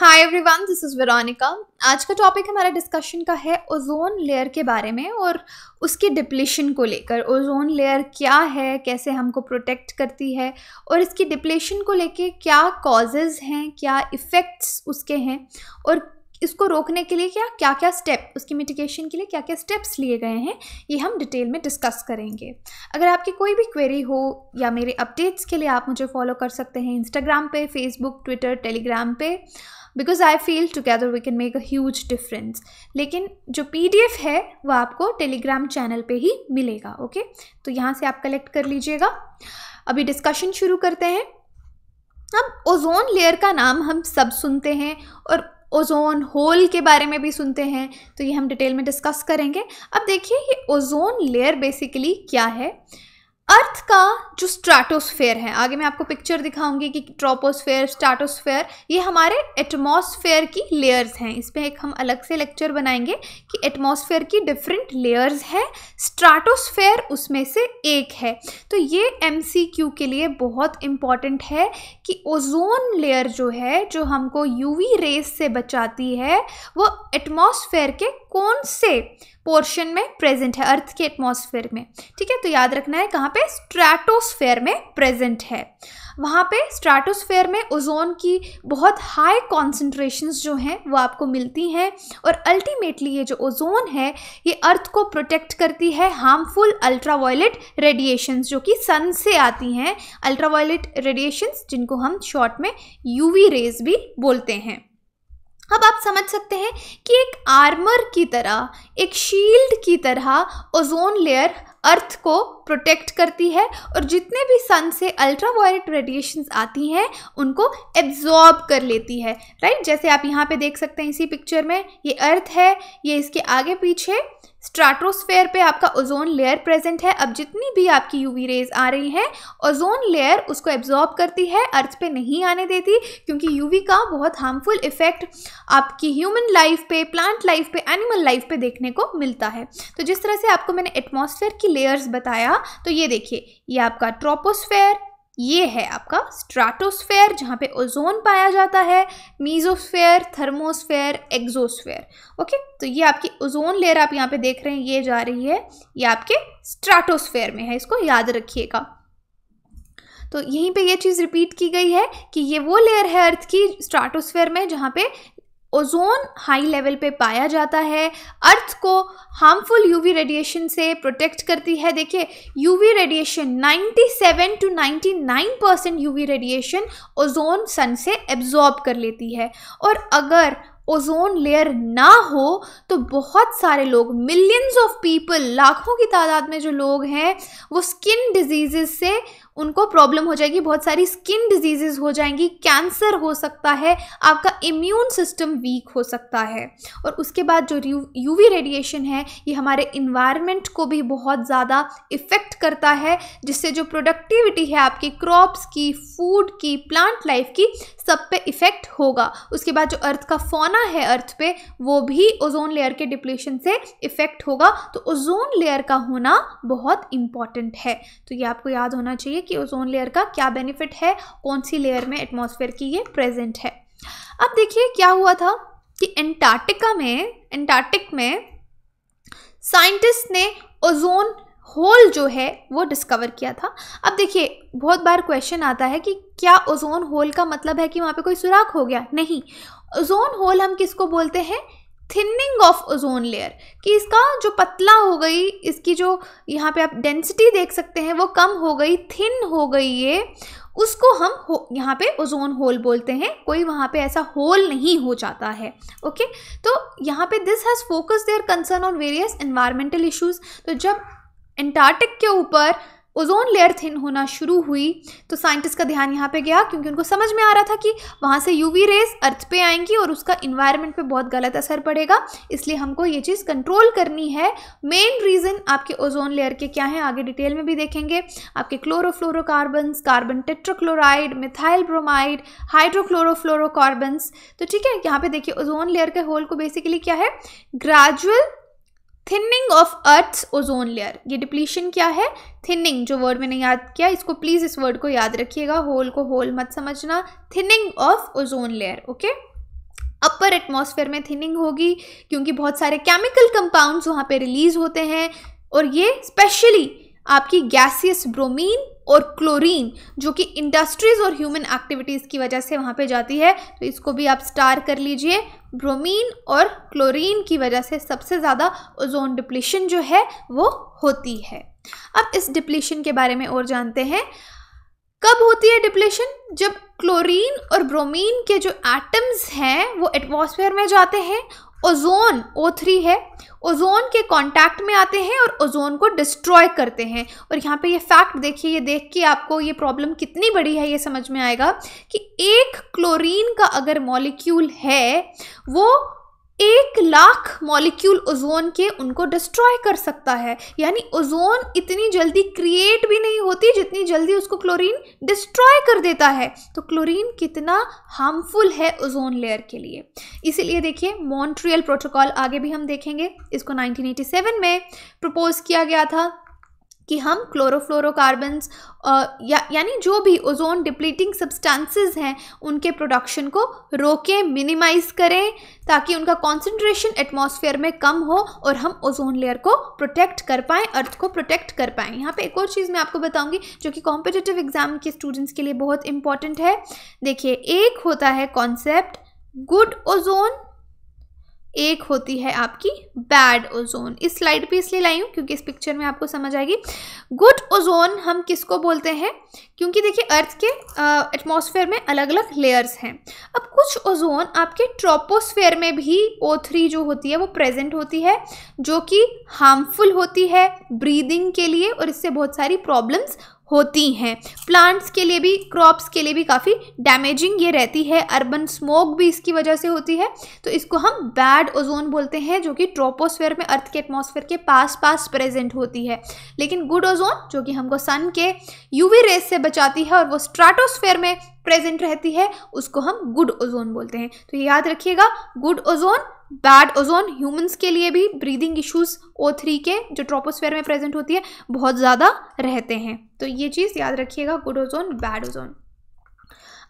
High everyone this is Veronica आज का topic हमारा डिस्कशन का है ओजोन लेयर के बारे में और उसके डिप्लेशन को लेकर ओजोन लेयर क्या है कैसे हमको प्रोटेक्ट करती है और इसकी डिप्लेशन को लेके क्या कॉजेज़ हैं क्या इफ़ेक्ट्स उसके हैं और इसको रोकने के लिए क्या क्या क्या स्टेप उसकी मिटिगेशन के लिए क्या क्या स्टेप्स लिए गए हैं ये हम डिटेल में डिस्कस करेंगे अगर आपकी कोई भी क्वेरी हो या मेरे अपडेट्स के लिए आप मुझे फॉलो कर सकते हैं इंस्टाग्राम पे फेसबुक ट्विटर टेलीग्राम पे because I feel together we can make a huge difference लेकिन जो पी डी एफ है वो आपको टेलीग्राम चैनल पर ही मिलेगा ओके तो यहाँ से आप कलेक्ट कर लीजिएगा अभी डिस्कशन शुरू करते हैं अब ओजोन लेयर का नाम हम सब सुनते हैं और ओजोन होल के बारे में भी सुनते हैं तो ये हम डिटेल में डिस्कस करेंगे अब देखिए ये ओजोन लेयर बेसिकली क्या है अर्थ का जो स्ट्राटोस्फेयर है आगे मैं आपको पिक्चर दिखाऊंगी कि ट्रोपोस्फेयर स्ट्राटोस्फेयर ये हमारे एटमॉस्फेयर की लेयर्स हैं इस पर एक हम अलग से लेक्चर बनाएंगे कि एटमॉस्फेयर की डिफरेंट लेयर्स हैं स्ट्राटोस्फेयर उसमें से एक है तो ये एम के लिए बहुत इम्पॉर्टेंट है कि ओजोन लेयर जो है जो हमको वी रेस से बचाती है वो एटमॉस्फेयर के कौन से पोर्शन में प्रेजेंट है अर्थ के एटमॉस्फेयर में ठीक है तो याद रखना है कहाँ पे स्ट्रैटोस्फेयर में प्रेजेंट है वहाँ पे स्ट्रैटोस्फेयर में ओजोन की बहुत हाई कॉन्सेंट्रेशन जो हैं वो आपको मिलती हैं और अल्टीमेटली ये जो ओजोन है ये अर्थ को प्रोटेक्ट करती है हार्मफुल अल्ट्रावायलेट रेडिएशंस जो कि सन से आती हैं अल्ट्रावायलेट रेडिएशंस जिनको हम शॉर्ट में यूवी रेज भी बोलते हैं अब आप समझ सकते हैं कि एक आर्मर की तरह एक शील्ड की तरह ओजोन लेयर अर्थ को प्रोटेक्ट करती है और जितने भी सन से अल्ट्रावायलेट रेडिएशन आती हैं उनको एब्जॉर्ब कर लेती है राइट जैसे आप यहाँ पे देख सकते हैं इसी पिक्चर में ये अर्थ है ये इसके आगे पीछे स्ट्राटोस्फेयर पे आपका ओजोन लेयर प्रेजेंट है अब जितनी भी आपकी यूवी रेज आ रही हैं ओजोन लेयर उसको एब्जॉर्ब करती है अर्थ पे नहीं आने देती क्योंकि यूवी का बहुत हार्मफुल इफेक्ट आपकी ह्यूमन लाइफ पे प्लांट लाइफ पे एनिमल लाइफ पे देखने को मिलता है तो जिस तरह से आपको मैंने एटमोसफेयर की लेयर्स बताया तो ये देखिए ये आपका ट्रोपोस्फेयर ये है आपका स्ट्राटोस्फेयर जहाँ पे ओजोन पाया जाता है मीजोस्फेयर थर्मोस्फेयर एक्जोस्फेयर ओके तो ये आपकी ओजोन लेयर आप यहाँ पे देख रहे हैं ये जा रही है ये आपके स्ट्राटोस्फेयर में है इसको याद रखिएगा तो यहीं पे ये चीज़ रिपीट की गई है कि ये वो लेयर है अर्थ की स्ट्राटोस्फेयर में जहाँ पे ओजोन हाई लेवल पे पाया जाता है अर्थ को हार्मफुल यूवी रेडिएशन से प्रोटेक्ट करती है देखिए UV radiation 97 to 99 percent UV radiation ozone सन से एब्जॉर्ब कर लेती है और अगर ओजोन लेयर ना हो तो बहुत सारे लोग मिलियंस ऑफ पीपल लाखों की तादाद में जो लोग हैं वो स्किन डिजीज़ से उनको प्रॉब्लम हो जाएगी बहुत सारी स्किन डिजीजेज हो जाएंगी कैंसर हो सकता है आपका इम्यून सिस्टम वीक हो सकता है और उसके बाद जो यूवी रेडिएशन है ये हमारे इन्वायरमेंट को भी बहुत ज़्यादा इफ़ेक्ट करता है जिससे जो प्रोडक्टिविटी है आपकी क्रॉप्स की फूड की प्लांट लाइफ की सब पे इफ़ेक्ट होगा उसके बाद जो अर्थ का फोना है अर्थ पे वो भी ओजोन लेयर के डिप्लेशन से इफ़ेक्ट होगा तो ओजोन लेयर का होना बहुत इम्पॉर्टेंट है तो ये आपको याद होना चाहिए कि ओजोन लेयर का क्या बेनिफिट है कौन सी लेयर में एटमॉस्फेयर की ये प्रेजेंट है अब देखिए क्या हुआ था कि एंटार्क्टिका में एंटार्क्टिक में साइंटिस्ट ने ओजोन होल जो है वो डिस्कवर किया था अब देखिए बहुत बार क्वेश्चन आता है कि क्या ओजोन होल का मतलब है कि वहाँ पे कोई सुराख हो गया नहीं ओजोन होल हम किसको बोलते हैं थिनिंग ऑफ ओजोन लेयर कि इसका जो पतला हो गई इसकी जो यहाँ पे आप डेंसिटी देख सकते हैं वो कम हो गई थिन हो गई ये उसको हम हो यहाँ पे ओजोन होल बोलते हैं कोई वहाँ पे ऐसा होल नहीं हो जाता है ओके तो यहाँ पे this has focus their concern on various environmental issues तो जब एंटार्टिक के ऊपर ओजोन लेयर थिन होना शुरू हुई तो साइंटिस्ट का ध्यान यहाँ पे गया क्योंकि उनको समझ में आ रहा था कि वहाँ से यूवी रेज अर्थ पे आएंगी और उसका इन्वायरमेंट पे बहुत गलत असर पड़ेगा इसलिए हमको ये चीज़ कंट्रोल करनी है मेन रीज़न आपके ओजोन लेयर के क्या हैं आगे डिटेल में भी देखेंगे आपके chlorofluorocarbons carbon tetrachloride methyl bromide hydrochlorofluorocarbons तो ठीक है यहाँ पे देखिए ओजोन लेयर के होल को बेसिकली क्या है gradual thinning of earth's ozone layer ये डिप्लीशन क्या है थिनिंग जो वर्ड मैंने याद किया इसको प्लीज़ इस वर्ड को याद रखिएगा होल को होल मत समझना thinning of ozone layer okay upper atmosphere में थिनिंग होगी क्योंकि बहुत सारे केमिकल कंपाउंड्स वहाँ पे रिलीज़ होते हैं और ये स्पेशली आपकी गैसियस ब्रोमीन और क्लोरीन जो कि इंडस्ट्रीज़ और ह्यूमन एक्टिविटीज़ की वजह से वहाँ पे जाती है तो इसको भी आप स्टार कर लीजिए ब्रोमीन और क्लोरीन की वजह से सबसे ज़्यादा ओजोन डिप्लीशन जो है वो होती है अब इस डिप्लीशन के बारे में और जानते हैं कब होती है डिप्लेशन जब क्लोरीन और ब्रोमीन के जो एटम्स हैं वो एटमॉस्फेयर में जाते हैं ओजोन O3 है ओजोन के कांटेक्ट में आते हैं और ओजोन को डिस्ट्रॉय करते हैं और यहाँ पे ये फैक्ट देखिए ये देख के आपको ये प्रॉब्लम कितनी बड़ी है ये समझ में आएगा कि एक क्लोरीन का अगर मॉलिक्यूल है वो एक लाख मॉलिक्यूल ओजोन के उनको डिस्ट्रॉय कर सकता है यानी ओजोन इतनी जल्दी क्रिएट भी नहीं होती जितनी जल्दी उसको क्लोरीन डिस्ट्रॉय कर देता है तो क्लोरीन कितना हार्मफुल है ओजोन लेयर के लिए इसीलिए देखिए मॉन्ट्रियल प्रोटोकॉल आगे भी हम देखेंगे इसको 1987 में प्रपोज किया गया था कि हम क्लोरोफ्लोरोकार्बन या यानी जो भी ओजोन डिप्लीटिंग सब्सटेंसेस हैं उनके प्रोडक्शन को रोकें मिनिमाइज़ करें ताकि उनका कॉन्सेंट्रेशन एटमॉस्फेयर में कम हो और हम ओजोन लेयर को प्रोटेक्ट कर पाएँ अर्थ को प्रोटेक्ट कर पाएँ यहाँ पे एक और चीज़ मैं आपको बताऊँगी जो कि कॉम्पिटेटिव एग्जाम के स्टूडेंट्स के लिए बहुत इंपॉर्टेंट है देखिए एक होता है कॉन्सेप्ट गुड ओजोन एक होती है आपकी बैड ओजोन इस स्लाइड पे इसलिए लाई हूँ क्योंकि इस पिक्चर में आपको समझ आएगी गुड ओजोन हम किसको बोलते हैं क्योंकि देखिए अर्थ के एटमॉस्फेयर में अलग अलग लेयर्स हैं अब कुछ ओजोन आपके ट्रोपोस्फेयर में भी ओ जो होती है वो प्रेजेंट होती है जो कि हार्मफुल होती है ब्रीदिंग के लिए और इससे बहुत सारी प्रॉब्लम्स होती हैं प्लांट्स के लिए भी क्रॉप्स के लिए भी काफ़ी डैमेजिंग ये रहती है अर्बन स्मोक भी इसकी वजह से होती है तो इसको हम बैड ओजोन बोलते हैं जो कि ट्रोपोस्फेयर में अर्थ के एटमॉस्फेयर के पास पास प्रेजेंट होती है लेकिन गुड ओजोन जो कि हमको सन के यूवी रेस से बचाती है और वो स्ट्राटोस्फेयर में प्रेजेंट रहती है उसको हम गुड ओजोन बोलते हैं तो याद रखिएगा good ozone bad ozone humans के लिए भी ब्रीदिंग इश्यूज ओ थ्री के जो ट्रोपोस्फेयर में प्रेजेंट होती है बहुत ज़्यादा रहते हैं तो ये चीज़ याद रखिएगा गुड ओजोन बैड ओजोन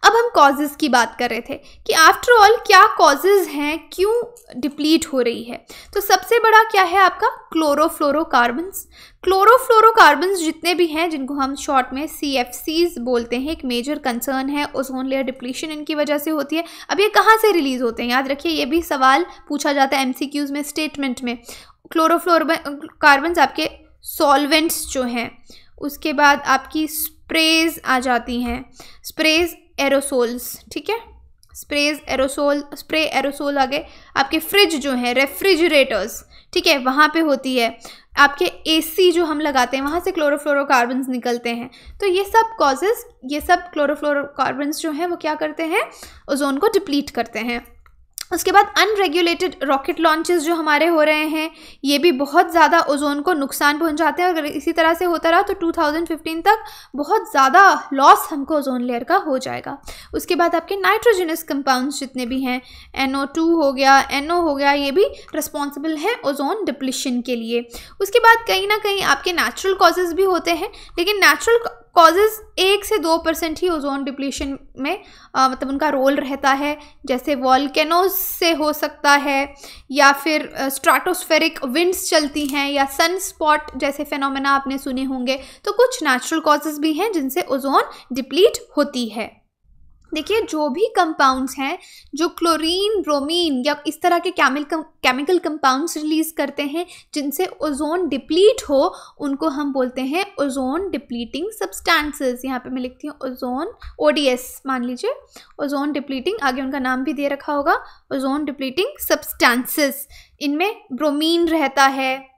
अब हम कॉजेज़ की बात कर रहे थे कि आफ्टर ऑल क्या कॉजेज़ हैं क्यों डिप्लीट हो रही है तो सबसे बड़ा क्या है आपका क्लोरोफ्लोरोकार्बन्स क्लोरोफ्लोरोकार्बन्स जितने भी हैं जिनको हम शॉर्ट में सी बोलते हैं एक मेजर कंसर्न है ओजोन लेयर डिप्लीशन इनकी वजह से होती है अब ये कहाँ से रिलीज़ होते हैं याद रखिए ये भी सवाल पूछा जाता है एम में स्टेटमेंट में क्लोरोफ्लोर कार्बन्स आपके सॉल्वेंट्स जो हैं उसके बाद आपकी स्प्रेज आ जाती हैं स्प्रेज एरोसोल्स ठीक है स्प्रेज एरोसोल स्प्रे एरोसोल आ गए आपके फ्रिज जो हैं रेफ्रिजरेटर्स ठीक है वहाँ पे होती है आपके एसी जो हम लगाते हैं वहाँ से क्लोरोफ्लोरोकार्बन्स निकलते हैं तो ये सब कॉजेज़ ये सब क्लोरोफ्लोरोकार्बन्स जो हैं वो क्या करते हैं ओजोन को डिप्लीट करते हैं उसके बाद अनरेगुलेटेड रॉकेट लॉन्चेस जो हमारे हो रहे हैं ये भी बहुत ज़्यादा ओजोन को नुकसान पहुंचाते हैं अगर इसी तरह से होता रहा तो 2015 तक बहुत ज़्यादा लॉस हमको ओजोन लेयर का हो जाएगा उसके बाद आपके नाइट्रोजनस कंपाउंड्स जितने भी हैं NO2 हो गया NO हो गया ये भी रिस्पॉन्सिबल है ओजोन डिप्लिशन के लिए उसके बाद कहीं ना कहीं आपके नेचुरल कॉजेज़ भी होते हैं लेकिन नेचुरल कॉजेज एक से दो परसेंट ही ओजोन डिप्लीशन में आ, मतलब उनका रोल रहता है जैसे वॉल्केनोज से हो सकता है या फिर स्ट्राटोस्फेरिक विंड्स चलती हैं या सन स्पॉट जैसे फेनोमेना आपने सुने होंगे तो कुछ नेचुरल कॉजेज़ भी हैं जिनसे ओजोन डिप्लीट होती है देखिए जो भी कंपाउंड्स हैं जो क्लोरीन ब्रोमीन या इस तरह के केमिकल केमिकल कंपाउंड्स रिलीज़ करते हैं जिनसे ओजोन डिप्लीट हो उनको हम बोलते हैं ओजोन डिप्लीटिंग सब्सटेंसेस यहाँ पे मैं लिखती हूँ ओजोन ओडीएस मान लीजिए ओजोन डिप्लीटिंग आगे उनका नाम भी दे रखा होगा ओजोन डिप्लीटिंग सब्सटेंसेस इनमें ब्रोमीन रहता है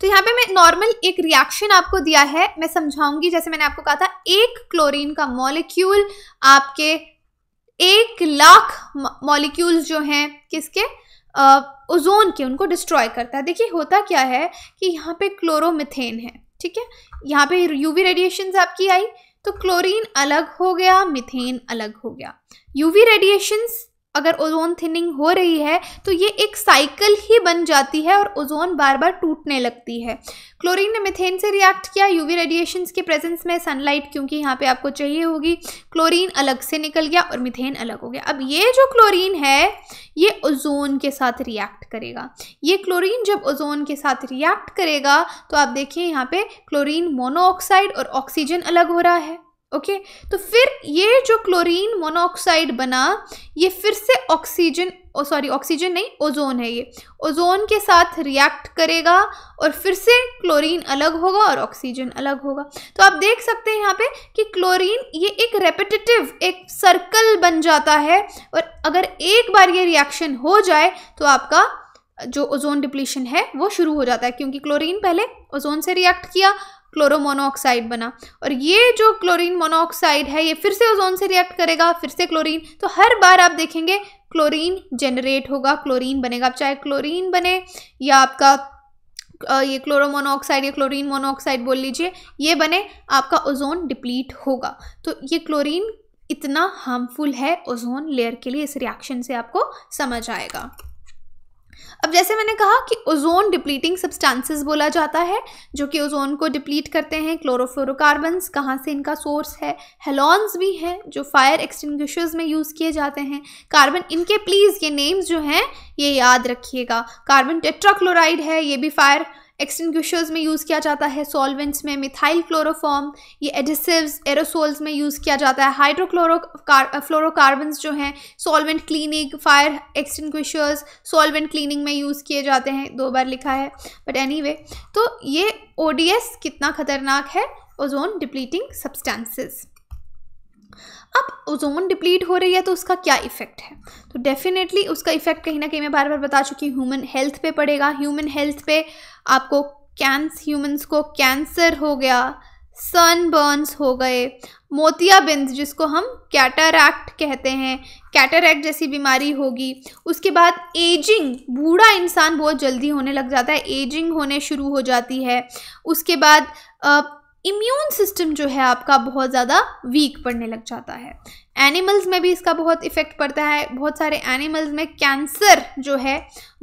तो यहाँ पे मैं नॉर्मल एक रिएक्शन आपको दिया है मैं समझाऊंगी जैसे मैंने आपको कहा था एक क्लोरीन का मॉलिक्यूल आपके एक लाख मॉलिक्यूल्स जो हैं किसके ओजोन के उनको डिस्ट्रॉय करता है देखिए होता क्या है कि यहाँ पे क्लोरोमिथेन है ठीक है यहाँ पे यूवी रेडिएशन आपकी आई तो क्लोरीन अलग हो गया मिथेन अलग हो गया यूवी रेडिएशंस अगर ओजोन थिनिंग हो रही है तो ये एक साइकिल ही बन जाती है और ओजोन बार बार टूटने लगती है क्लोरीन ने मिथेन से रिएक्ट किया यूवी रेडिएशन के प्रेजेंस में सनलाइट क्योंकि यहाँ पे आपको चाहिए होगी क्लोरीन अलग से निकल गया और मिथेन अलग हो गया अब ये जो क्लोरीन है ये ओजोन के साथ रिएक्ट करेगा ये क्लोरीन जब ओजोन के साथ रिएक्ट करेगा तो आप देखिए यहाँ पे क्लोरीन मोनोऑक्साइड और ऑक्सीजन अलग हो रहा है ओके okay? तो फिर ये जो क्लोरीन मोनोऑक्साइड बना ये फिर से ऑक्सीजन ओ सॉरी ऑक्सीजन नहीं ओजोन है ये ओजोन के साथ रिएक्ट करेगा और फिर से क्लोरीन अलग होगा और ऑक्सीजन अलग होगा तो आप देख सकते हैं यहाँ पे कि क्लोरीन ये एक रेपिटेटिव एक सर्कल बन जाता है और अगर एक बार ये रिएक्शन हो जाए तो आपका जो ओजोन डिप्लीशन है वो शुरू हो जाता है क्योंकि क्लोरीन पहले ओजोन से रिएक्ट किया क्लोरोमोनोऑक्साइड बना और ये जो क्लोरीन मोनोऑक्साइड है ये फिर से ओजोन से रिएक्ट करेगा फिर से क्लोरीन तो हर बार आप देखेंगे क्लोरीन जनरेट होगा क्लोरीन बनेगा आप चाहे क्लोरीन बने या आपका ये क्लोरोमोनोऑक्साइड या क्लोरीन मोनोऑक्साइड बोल लीजिए ये बने आपका ओजोन डिप्लीट होगा तो ये क्लोरीन इतना हार्मफुल है ओजोन लेयर के लिए इस रिएक्शन से आपको समझ आएगा अब जैसे मैंने कहा कि ओजोन डिप्लीटिंग सब्सटेंसेस बोला जाता है जो कि ओजोन को डिप्लीट करते हैं क्लोरोफ्लोरोकार्बन्स कहाँ से इनका सोर्स है हेलॉन्स भी हैं जो फायर एक्सटिंग्विशर्स में यूज़ किए जाते हैं कार्बन इनके प्लीज़ ये नेम्स जो हैं ये याद रखिएगा कार्बन टेट्राक्लोराइड है ये भी फायर एक्सटिंग्विशर्स में यूज़ किया जाता है सॉल्वेंट्स में मिथाइल क्लोरोफॉर्म ये एडिसिव्स एरोसोल्स में यूज़ किया जाता है हाइड्रोक्लोरो फ्लोरोकार्बन्स जो हैं solvent cleaning fire extinguishers solvent cleaning में यूज़ किए जाते हैं दो बार लिखा है बट एनी anyway, तो ये ओ कितना ख़तरनाक है ओजोन डिप्लीटिंग सब्सटेंसेज अब ओजोन डिप्लीट हो रही है तो उसका क्या इफेक्ट है तो डेफिनेटली उसका इफेक्ट कहीं ना कहीं मैं बार बार बता चुकी ह्यूमन हेल्थ पे पड़ेगा ह्यूमन हेल्थ पे आपको कैंस ह्यूमन्स को कैंसर हो गया सनबर्नस हो गए मोतियाबिंद जिसको हम कैटरैक्ट कहते हैं कैटरैक्ट जैसी बीमारी होगी उसके बाद एजिंग बूढ़ा इंसान बहुत जल्दी होने लग जाता है एजिंग होने शुरू हो जाती है उसके बाद इम्यून सिस्टम जो है आपका बहुत ज़्यादा वीक पड़ने लग जाता है एनिमल्स में भी इसका बहुत इफ़ेक्ट पड़ता है बहुत सारे एनिमल्स में कैंसर जो है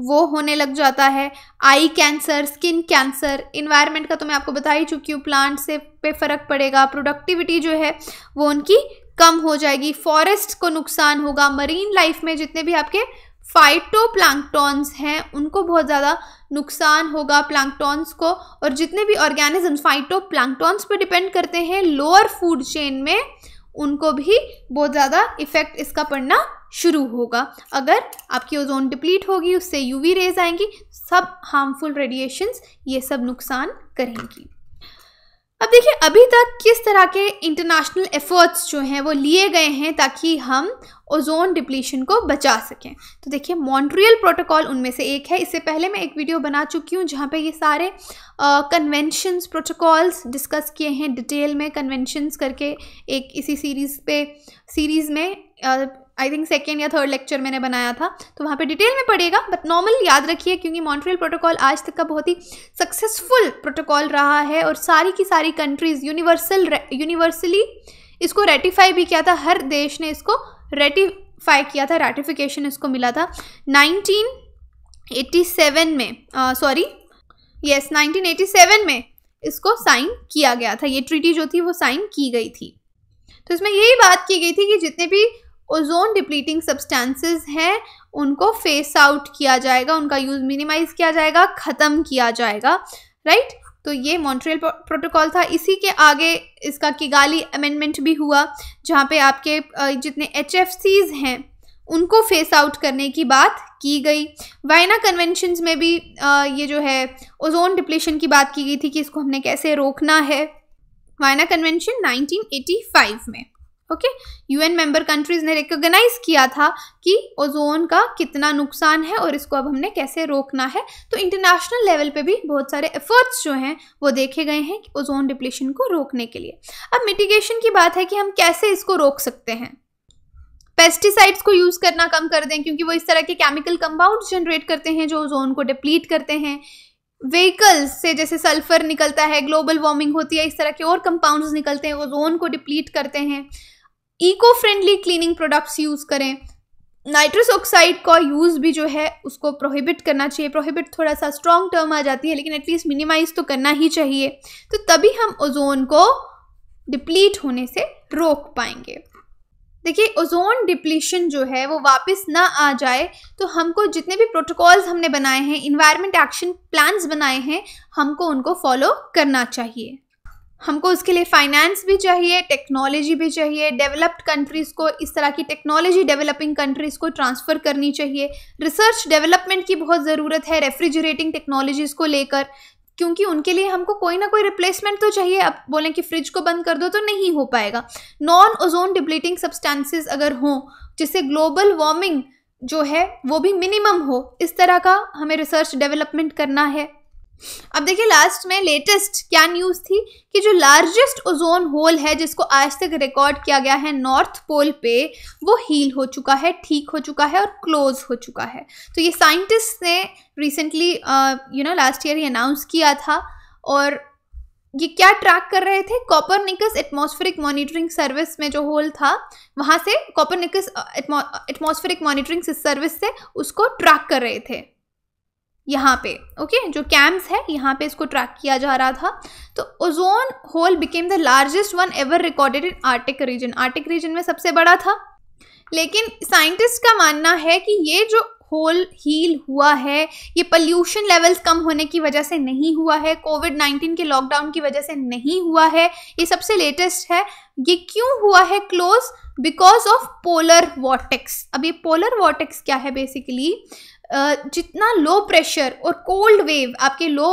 वो होने लग जाता है eye cancer skin cancer environment का तो मैं आपको बता ही चुकी हूँ प्लांट से पे फ़र्क पड़ेगा प्रोडक्टिविटी जो है वो उनकी कम हो जाएगी फॉरेस्ट को नुकसान होगा मरीन लाइफ में जितने भी आपके फाइटोप्लांकटॉन्स हैं उनको बहुत ज़्यादा नुकसान होगा प्लांकटॉन्स को और जितने भी फाइटो फाइटोप्लांकटॉन्स पर डिपेंड करते हैं लोअर फूड चेन में उनको भी बहुत ज़्यादा इफ़ेक्ट इसका पड़ना शुरू होगा अगर आपकी ओजोन डिप्लीट होगी उससे यूवी रेज आएंगी सब हार्मफुल रेडिएशंस ये सब नुकसान करेंगी अब देखिए अभी तक किस तरह के इंटरनेशनल एफर्ट्स जो हैं वो लिए गए हैं ताकि हम ओजोन डिप्लीशन को बचा सकें तो देखिए मॉन्ट्रियल प्रोटोकॉल उनमें से एक है इससे पहले मैं एक वीडियो बना चुकी हूँ जहाँ पे ये सारे कन्वेंशंस प्रोटोकॉल्स डिस्कस किए हैं डिटेल में कन्वेंशंस करके एक इसी सीरीज़ पे सीरीज़ में uh, आई थिंक सेकेंड या थर्ड लेक्चर मैंने बनाया था तो वहाँ पे डिटेल में पड़ेगा बट नॉर्मल याद रखिए क्योंकि मॉन्ट्रियल प्रोटोकॉल आज तक का बहुत ही सक्सेसफुल प्रोटोकॉल रहा है और सारी की सारी कंट्रीज़ यूनिवर्सल यूनिवर्सली इसको रेटिफाई भी किया था हर देश ने इसको रेटिफाई किया था रेटिफिकेशन इसको मिला था 1987 में सॉरी यस 1987 में इसको साइन किया गया था ये ट्रीटी जो थी वो साइन की गई थी तो इसमें यही बात की गई थी कि जितने भी ओजोन डिप्लीटिंग सब्सटेंसेस हैं उनको फेस आउट किया जाएगा उनका यूज़ मिनिमाइज किया जाएगा ख़त्म किया जाएगा राइट तो ये मॉन्ट्रियल प्रोटोकॉल था इसी के आगे इसका किगाली अमेंडमेंट भी हुआ जहाँ पे आपके जितने एच हैं उनको फेस आउट करने की बात की गई वाइना कन्वेंशन में भी ये जो है ओजोन डिप्लेशन की बात की गई थी कि इसको हमने कैसे रोकना है वाइना कन्वेंशन 1985 में ओके यूएन मेंबर कंट्रीज ने रिकोगनाइज किया था कि ओजोन का कितना नुकसान है और इसको अब हमने कैसे रोकना है तो इंटरनेशनल लेवल पे भी बहुत सारे एफर्ट्स जो हैं वो देखे गए हैं कि ओजोन डिप्लेशन को रोकने के लिए अब मिटिगेशन की बात है कि हम कैसे इसको रोक सकते हैं पेस्टिसाइड्स को यूज़ करना कम कर दें क्योंकि वो इस तरह के केमिकल कंपाउंड जनरेट करते हैं जो ओजोन को डिप्लीट करते हैं व्हीकल्स से जैसे सल्फर निकलता है ग्लोबल वार्मिंग होती है इस तरह के और कंपाउंड्स निकलते हैं ओजोन को डिप्लीट करते हैं eco friendly cleaning products use करें नाइट्रस ऑक्साइड का यूज़ भी जो है उसको प्रोहिबिट करना चाहिए प्रोहिबिट थोड़ा सा स्ट्रॉन्ग टर्म आ जाती है लेकिन एटलीस्ट मिनिमाइज तो करना ही चाहिए तो तभी हम ओजोन को डिप्लीट होने से रोक पाएंगे देखिए ओजोन डिप्लीशन जो है वो वापस ना आ जाए तो हमको जितने भी प्रोटोकॉल्स हमने बनाए हैं इन्वायरमेंट एक्शन प्लान्स बनाए हैं हमको उनको फॉलो करना चाहिए हमको उसके लिए फाइनेंस भी चाहिए टेक्नोलॉजी भी चाहिए डेवलप्ड कंट्रीज़ को इस तरह की टेक्नोलॉजी डेवलपिंग कंट्रीज़ को ट्रांसफ़र करनी चाहिए रिसर्च डेवलपमेंट की बहुत ज़रूरत है रेफ्रिजरेटिंग टेक्नोलॉजीज़ को लेकर क्योंकि उनके लिए हमको कोई ना कोई रिप्लेसमेंट तो चाहिए अब बोलें कि फ्रिज को बंद कर दो तो नहीं हो पाएगा नॉन ओजोन डिप्लीटिंग सब्सटेंसेस अगर हों जिससे ग्लोबल वार्मिंग जो है वो भी मिनिमम हो इस तरह का हमें रिसर्च डेवलपमेंट करना है अब देखिए लास्ट में लेटेस्ट क्या न्यूज़ थी कि जो लार्जेस्ट ओजोन होल है जिसको आज तक रिकॉर्ड किया गया है नॉर्थ पोल पे वो हील हो चुका है ठीक हो चुका है और क्लोज हो चुका है तो ये साइंटिस्ट ने recently you know last year ये अनाउंस किया था और ये क्या ट्रैक कर रहे थे Copernicus atmospheric monitoring service में जो होल था वहाँ से Copernicus atmospheric monitoring service से उसको ट्रैक कर रहे थे यहाँ पे ओके जो कैम्स है यहाँ पे इसको ट्रैक किया जा रहा था तो ozone hole became the largest one ever recorded in Arctic region Arctic region में सबसे बड़ा था लेकिन साइंटिस्ट का मानना है कि ये जो होल हील हुआ है ये पल्यूशन लेवल्स कम होने की वजह से नहीं हुआ है कोविड 19 के लॉकडाउन की वजह से नहीं हुआ है ये सबसे लेटेस्ट है ये क्यों हुआ है close because of polar vortex अब ये पोलर वॉटेक्स क्या है बेसिकली जितना लो प्रेशर और कोल्ड वेव आपके लो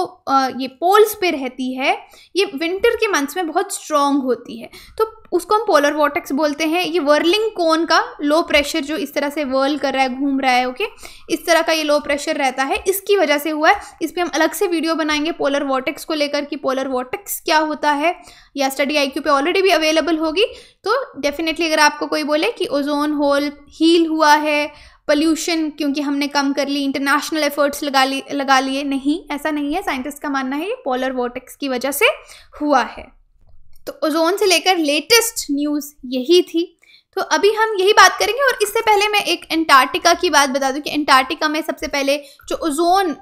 ये पोल्स पे रहती है ये विंटर के मंथ्स में बहुत स्ट्रॉन्ग होती है तो उसको हम पोलर वॉटेक्स बोलते हैं ये वर्लिंग कोन का लो प्रेशर जो इस तरह से वर्ल कर रहा है घूम रहा है ओके इस तरह का ये लो प्रेशर रहता है इसकी वजह से हुआ है इस पर हम अलग से वीडियो बनाएंगे पोलर वॉटेक्स को लेकर कि पोलर वॉटेक्स क्या होता है या स्टडी आई पे ऑलरेडी भी अवेलेबल होगी तो डेफिनेटली अगर आपको कोई बोले कि ओजोन होल हील हुआ है पोल्यूशन क्योंकि हमने कम कर ली इंटरनेशनल एफर्ट्स लगा ली लगा लिए नहीं ऐसा नहीं है साइंटिस्ट का मानना है ये पोलर वोटेक्स की वजह से हुआ है तो ओजोन से लेकर लेटेस्ट न्यूज़ यही थी तो अभी हम यही बात करेंगे और इससे पहले मैं एक एंटार्क्टिका की बात बता दूं कि एंटार्क्टिका में सबसे पहले जो ओजोन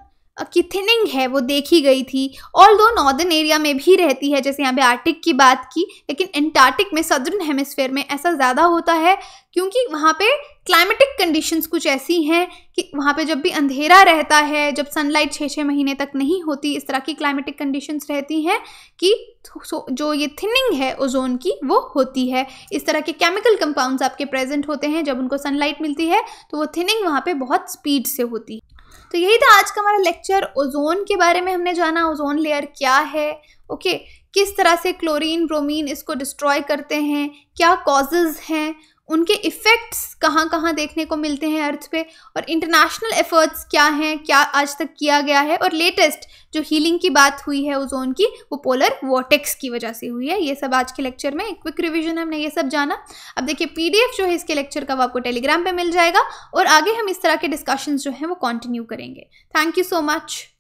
की थिनिंग है वो देखी गई थी ऑल दो नॉर्दर्न एरिया में भी रहती है जैसे यहाँ पे आर्टिक की बात की लेकिन एंटार्टिक में सदर्न हेमिसफेयर में ऐसा ज़्यादा होता है क्योंकि वहाँ पे क्लाइमेटिक कंडीशंस कुछ ऐसी हैं कि वहाँ पे जब भी अंधेरा रहता है जब सनलाइट छः छः महीने तक नहीं होती इस तरह की क्लाइमेटिक कंडीशंस रहती हैं कि जो ये थिनिंग है ओजोन की वो होती है इस तरह के केमिकल कंपाउंड्स आपके प्रेजेंट होते हैं जब उनको सनलाइट मिलती है तो वो थिनिंग वहाँ पर बहुत स्पीड से होती है तो यही था आज का हमारा लेक्चर ओजोन के बारे में हमने जाना ओजोन लेयर क्या है ओके किस तरह से क्लोरीन ब्रोमीन इसको डिस्ट्रॉय करते हैं क्या कॉजेज़ हैं उनके इफ़ेक्ट्स कहाँ कहाँ देखने को मिलते हैं अर्थ पे और इंटरनेशनल एफर्ट्स क्या हैं क्या आज तक किया गया है और लेटेस्ट जो हीलिंग की बात हुई है ओजोन की वो पोलर वॉटेक्स की वजह से हुई है ये सब आज के लेक्चर में क्विक रिविजन हमने ये सब जाना अब देखिए पी जो है इसके लेक्चर का वो आपको टेलीग्राम पर मिल जाएगा और आगे हम इस तरह के डिस्कशन जो हैं वो कॉन्टिन्यू करेंगे थैंक यू सो मच